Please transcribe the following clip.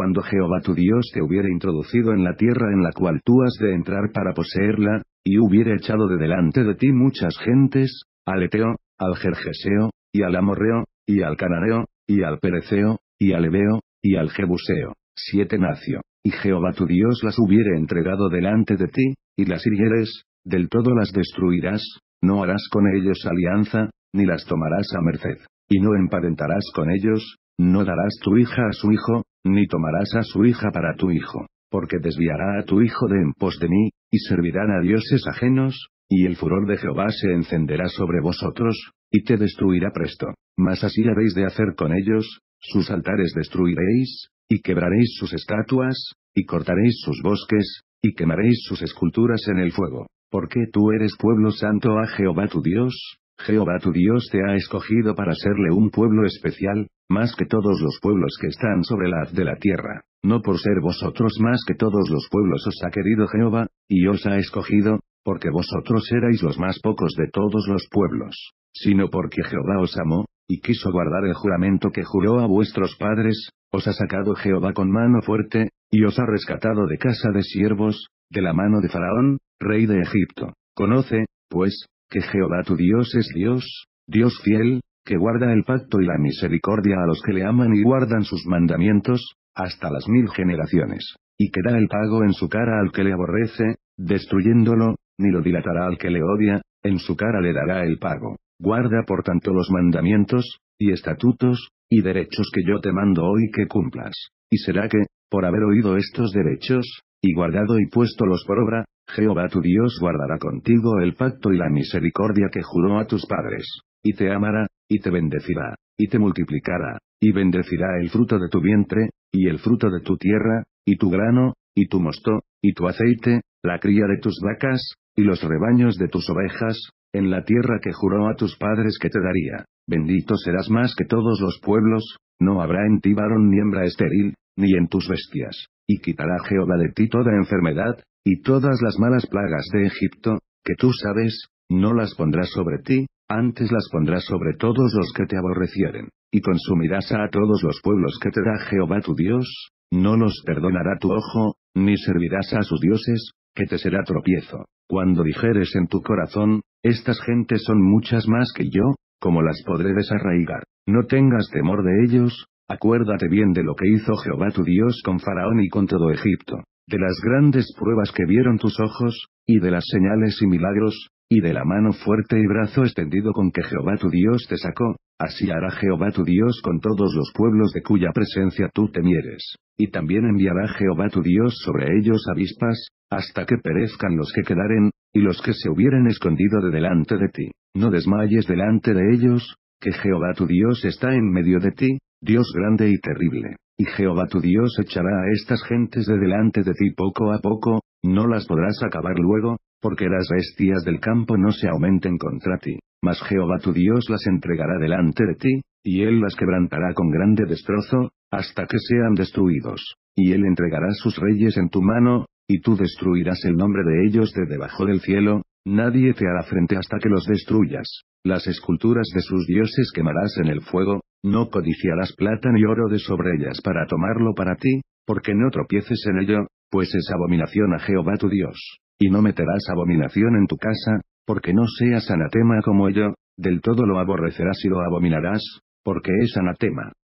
cuando Jehová tu Dios te hubiere introducido en la tierra en la cual tú has de entrar para poseerla, y hubiere echado de delante de ti muchas gentes, al Eteo, al Jerjeseo, y al Amorreo, y al Canareo, y al Pereceo, y al Ebeo, y al Jebuseo, siete nacio, y Jehová tu Dios las hubiere entregado delante de ti, y las hirieres, del todo las destruirás, no harás con ellos alianza, ni las tomarás a merced, y no emparentarás con ellos, no darás tu hija a su hijo, ni tomarás a su hija para tu hijo, porque desviará a tu hijo de en pos de mí, y servirán a dioses ajenos, y el furor de Jehová se encenderá sobre vosotros, y te destruirá presto. Mas así habéis de hacer con ellos, sus altares destruiréis, y quebraréis sus estatuas, y cortaréis sus bosques, y quemaréis sus esculturas en el fuego, porque tú eres pueblo santo a Jehová tu Dios, Jehová tu Dios te ha escogido para serle un pueblo especial, más que todos los pueblos que están sobre la haz de la tierra, no por ser vosotros más que todos los pueblos os ha querido Jehová, y os ha escogido, porque vosotros erais los más pocos de todos los pueblos, sino porque Jehová os amó, y quiso guardar el juramento que juró a vuestros padres, os ha sacado Jehová con mano fuerte, y os ha rescatado de casa de siervos, de la mano de Faraón, rey de Egipto. Conoce, pues, que Jehová tu Dios es Dios, Dios fiel, que guarda el pacto y la misericordia a los que le aman y guardan sus mandamientos, hasta las mil generaciones, y que da el pago en su cara al que le aborrece, destruyéndolo, ni lo dilatará al que le odia, en su cara le dará el pago. Guarda por tanto los mandamientos, y estatutos, y derechos que yo te mando hoy que cumplas. Y será que, por haber oído estos derechos, y guardado y puestolos por obra, Jehová tu Dios guardará contigo el pacto y la misericordia que juró a tus padres, y te amará, y te bendecirá, y te multiplicará, y bendecirá el fruto de tu vientre, y el fruto de tu tierra, y tu grano, y tu mosto, y tu aceite, la cría de tus vacas, y los rebaños de tus ovejas, en la tierra que juró a tus padres que te daría. Bendito serás más que todos los pueblos, no habrá en ti varón ni hembra estéril, ni en tus bestias, y quitará Jehová de ti toda enfermedad, y todas las malas plagas de Egipto, que tú sabes, no las pondrás sobre ti, antes las pondrás sobre todos los que te aborrecieren, y consumirás a todos los pueblos que te da Jehová tu Dios, no los perdonará tu ojo, ni servirás a sus dioses, que te será tropiezo. Cuando dijeres en tu corazón, estas gentes son muchas más que yo, como las podré desarraigar? No tengas temor de ellos, acuérdate bien de lo que hizo Jehová tu Dios con Faraón y con todo Egipto, de las grandes pruebas que vieron tus ojos, y de las señales y milagros, y de la mano fuerte y brazo extendido con que Jehová tu Dios te sacó, así hará Jehová tu Dios con todos los pueblos de cuya presencia tú temieres, y también enviará Jehová tu Dios sobre ellos avispas, hasta que perezcan los que quedaren, y los que se hubieran escondido de delante de ti, no desmayes delante de ellos, que Jehová tu Dios está en medio de ti, Dios grande y terrible y Jehová tu Dios echará a estas gentes de delante de ti poco a poco, no las podrás acabar luego, porque las bestias del campo no se aumenten contra ti, mas Jehová tu Dios las entregará delante de ti, y él las quebrantará con grande destrozo, hasta que sean destruidos, y él entregará sus reyes en tu mano, y tú destruirás el nombre de ellos de debajo del cielo, nadie te hará frente hasta que los destruyas, las esculturas de sus dioses quemarás en el fuego, no codiciarás plata ni oro de sobre ellas para tomarlo para ti, porque no tropieces en ello, pues es abominación a Jehová tu Dios. Y no meterás abominación en tu casa, porque no seas anatema como ello, del todo lo aborrecerás y lo abominarás, porque es anatema.